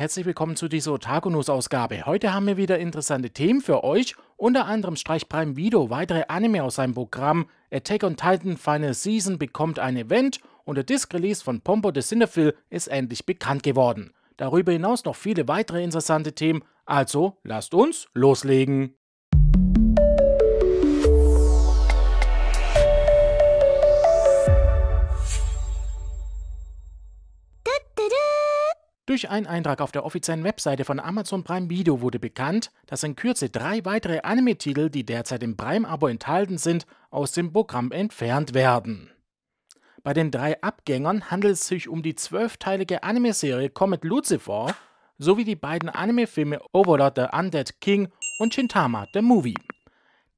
Herzlich willkommen zu dieser Otagonus-Ausgabe. Heute haben wir wieder interessante Themen für euch, unter anderem streicht Prime Video weitere Anime aus seinem Programm, Attack on Titan Final Season bekommt ein Event und der Disc-Release von Pompo de Cinefil ist endlich bekannt geworden. Darüber hinaus noch viele weitere interessante Themen, also lasst uns loslegen! Durch einen Eintrag auf der offiziellen Webseite von Amazon Prime Video wurde bekannt, dass in Kürze drei weitere Anime-Titel, die derzeit im Prime-Abo enthalten sind, aus dem Programm entfernt werden. Bei den drei Abgängern handelt es sich um die zwölfteilige Anime-Serie Comet Lucifer sowie die beiden Anime-Filme Overlord the Undead King und Shintama the Movie.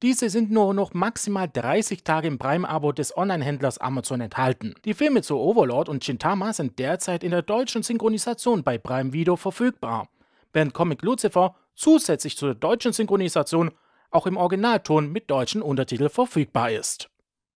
Diese sind nur noch maximal 30 Tage im Prime-Abo des Online-Händlers Amazon enthalten. Die Filme zu Overlord und Shintama sind derzeit in der deutschen Synchronisation bei Prime Video verfügbar, während Comic Lucifer zusätzlich zur deutschen Synchronisation auch im Originalton mit deutschen Untertitel verfügbar ist.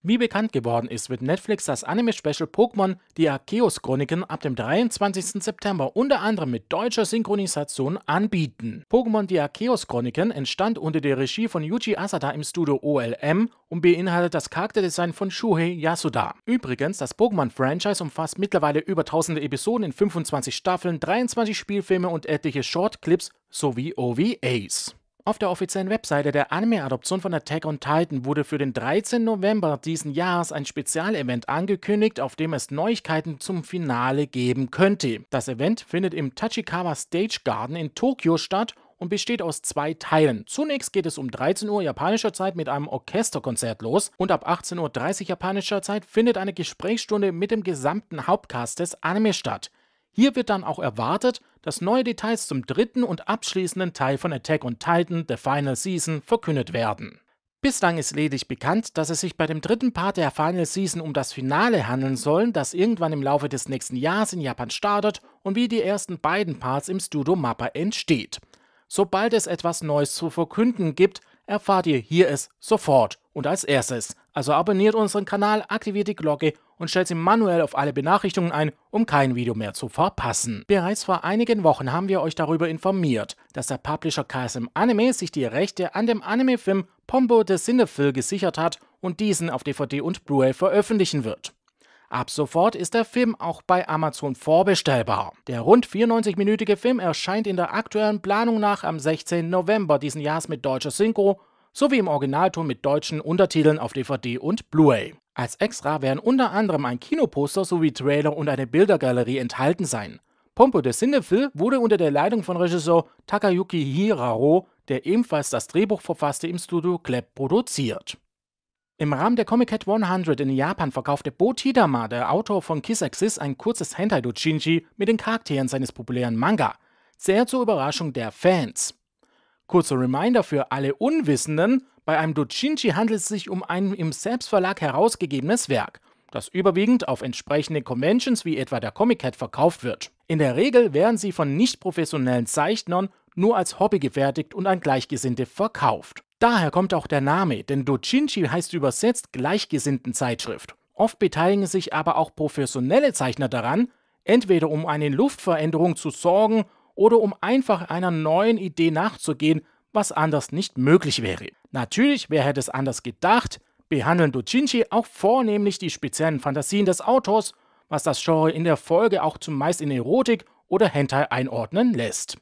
Wie bekannt geworden ist, wird Netflix das Anime-Special Pokémon Die Arceus-Chroniken ab dem 23. September unter anderem mit deutscher Synchronisation anbieten. Pokémon Die Arceus-Chroniken entstand unter der Regie von Yuji Asada im Studio OLM und beinhaltet das Charakterdesign von Shuhei Yasuda. Übrigens, das Pokémon-Franchise umfasst mittlerweile über tausende Episoden in 25 Staffeln, 23 Spielfilme und etliche Shortclips sowie OVAs. Auf der offiziellen Webseite der Anime-Adoption von Attack on Titan wurde für den 13. November diesen Jahres ein Spezialevent angekündigt, auf dem es Neuigkeiten zum Finale geben könnte. Das Event findet im Tachikawa Stage Garden in Tokio statt und besteht aus zwei Teilen. Zunächst geht es um 13 Uhr japanischer Zeit mit einem Orchesterkonzert los und ab 18.30 Uhr japanischer Zeit findet eine Gesprächsstunde mit dem gesamten Hauptcast des Anime statt. Hier wird dann auch erwartet, dass neue Details zum dritten und abschließenden Teil von Attack on Titan The Final Season verkündet werden. Bislang ist ledig bekannt, dass es sich bei dem dritten Part der Final Season um das Finale handeln soll, das irgendwann im Laufe des nächsten Jahres in Japan startet und wie die ersten beiden Parts im Studio Mappa entsteht. Sobald es etwas Neues zu verkünden gibt, erfahrt ihr hier es sofort und als erstes. Also abonniert unseren Kanal, aktiviert die Glocke und stellt sie manuell auf alle Benachrichtigungen ein, um kein Video mehr zu verpassen. Bereits vor einigen Wochen haben wir euch darüber informiert, dass der Publisher KSM Anime sich die Rechte an dem Anime-Film Pombo the Cinefil gesichert hat und diesen auf DVD und Blu-ray veröffentlichen wird. Ab sofort ist der Film auch bei Amazon vorbestellbar. Der rund 94-minütige Film erscheint in der aktuellen Planung nach am 16. November diesen Jahres mit deutscher Synchro sowie im Originalton mit deutschen Untertiteln auf DVD und Blu-ray. Als Extra werden unter anderem ein Kinoposter sowie Trailer und eine Bildergalerie enthalten sein. Pompo de Cinefil wurde unter der Leitung von Regisseur Takayuki Hiraro, der ebenfalls das Drehbuch verfasste, im Studio Clap produziert. Im Rahmen der Comic Cat 100 in Japan verkaufte Bo Tidama, der Autor von Kiss Exis, ein kurzes Hentai-Doujinshi mit den Charakteren seines populären Manga, sehr zur Überraschung der Fans. Kurzer Reminder für alle Unwissenden, bei einem Doujinshi handelt es sich um ein im Selbstverlag herausgegebenes Werk, das überwiegend auf entsprechende Conventions wie etwa der Comic Cat verkauft wird. In der Regel werden sie von nicht professionellen Zeichnern nur als Hobby gefertigt und an Gleichgesinnte verkauft. Daher kommt auch der Name, denn Doujinshi heißt übersetzt gleichgesinnten Zeitschrift. Oft beteiligen sich aber auch professionelle Zeichner daran, entweder um eine Luftveränderung zu sorgen oder um einfach einer neuen Idee nachzugehen, was anders nicht möglich wäre. Natürlich, wer hätte es anders gedacht, behandeln Doujinshi auch vornehmlich die speziellen Fantasien des Autors, was das Genre in der Folge auch zumeist in Erotik oder Hentai einordnen lässt.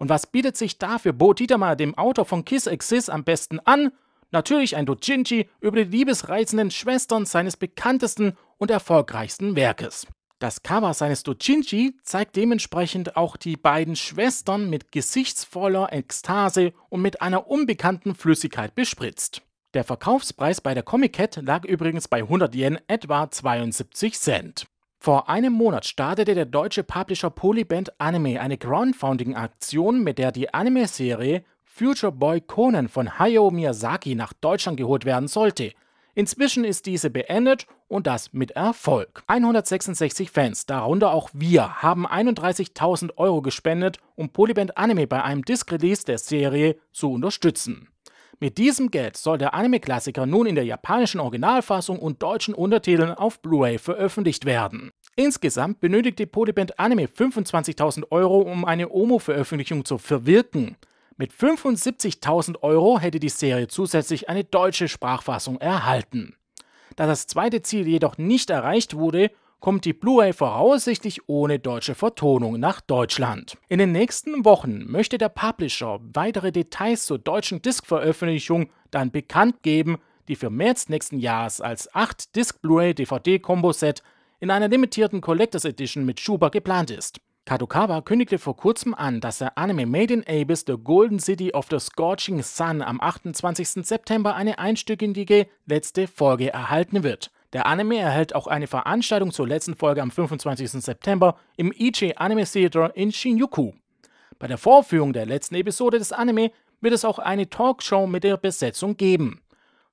Und was bietet sich dafür Bo Dietermeyer, dem Autor von Kiss Exist, am besten an? Natürlich ein Doujinshi über die liebesreizenden Schwestern seines bekanntesten und erfolgreichsten Werkes. Das Cover seines Doujinshi zeigt dementsprechend auch die beiden Schwestern mit gesichtsvoller Ekstase und mit einer unbekannten Flüssigkeit bespritzt. Der Verkaufspreis bei der Comic Cat lag übrigens bei 100 Yen etwa 72 Cent. Vor einem Monat startete der deutsche Publisher Polyband Anime eine Crowdfunding-Aktion, mit der die Anime-Serie Future Boy Conan von Hayao Miyazaki nach Deutschland geholt werden sollte. Inzwischen ist diese beendet und das mit Erfolg. 166 Fans, darunter auch wir, haben 31.000 Euro gespendet, um Polyband Anime bei einem Disc-Release der Serie zu unterstützen. Mit diesem Geld soll der Anime-Klassiker nun in der japanischen Originalfassung und deutschen Untertiteln auf Blu-ray veröffentlicht werden. Insgesamt benötigte Polyband Anime 25.000 Euro, um eine Omo-Veröffentlichung zu verwirken. Mit 75.000 Euro hätte die Serie zusätzlich eine deutsche Sprachfassung erhalten. Da das zweite Ziel jedoch nicht erreicht wurde, kommt die Blu-ray voraussichtlich ohne deutsche Vertonung nach Deutschland. In den nächsten Wochen möchte der Publisher weitere Details zur deutschen Disc-Veröffentlichung dann bekannt geben, die für März nächsten Jahres als 8 disc blu ray dvd combo set in einer limitierten Collectors Edition mit Schuber geplant ist. Kadokawa kündigte vor kurzem an, dass der Anime Made in Abyss The Golden City of the Scorching Sun am 28. September eine einstündige letzte Folge erhalten wird. Der Anime erhält auch eine Veranstaltung zur letzten Folge am 25. September im Ichi Anime Theater in Shinjuku. Bei der Vorführung der letzten Episode des Anime wird es auch eine Talkshow mit der Besetzung geben.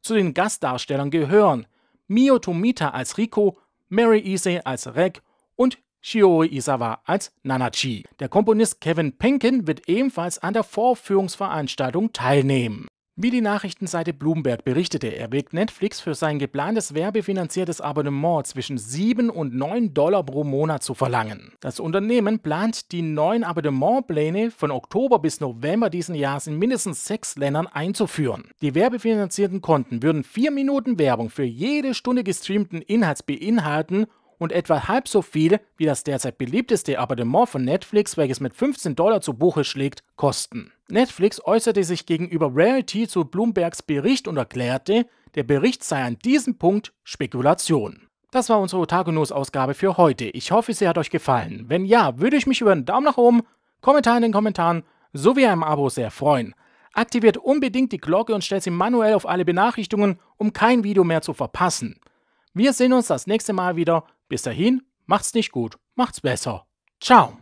Zu den Gastdarstellern gehören Mio Tomita als Riko, Mary Ise als Rek und Shiori Isawa als Nanachi. Der Komponist Kevin Penkin wird ebenfalls an der Vorführungsveranstaltung teilnehmen. Wie die Nachrichtenseite Bloomberg berichtete, erwägt Netflix für sein geplantes werbefinanziertes Abonnement zwischen 7 und 9 Dollar pro Monat zu verlangen. Das Unternehmen plant, die neuen Abonnementpläne von Oktober bis November diesen Jahres in mindestens sechs Ländern einzuführen. Die werbefinanzierten Konten würden vier Minuten Werbung für jede Stunde gestreamten Inhalts beinhalten und etwa halb so viel wie das derzeit beliebteste Abonnement von Netflix, welches mit 15 Dollar zu Buche schlägt, kosten. Netflix äußerte sich gegenüber Reality zu Bloombergs Bericht und erklärte, der Bericht sei an diesem Punkt Spekulation. Das war unsere Otago News Ausgabe für heute. Ich hoffe, sie hat euch gefallen. Wenn ja, würde ich mich über einen Daumen nach oben, Kommentar in den Kommentaren sowie einem Abo sehr freuen. Aktiviert unbedingt die Glocke und stellt sie manuell auf alle Benachrichtigungen, um kein Video mehr zu verpassen. Wir sehen uns das nächste Mal wieder. Bis dahin, macht's nicht gut, macht's besser. Ciao.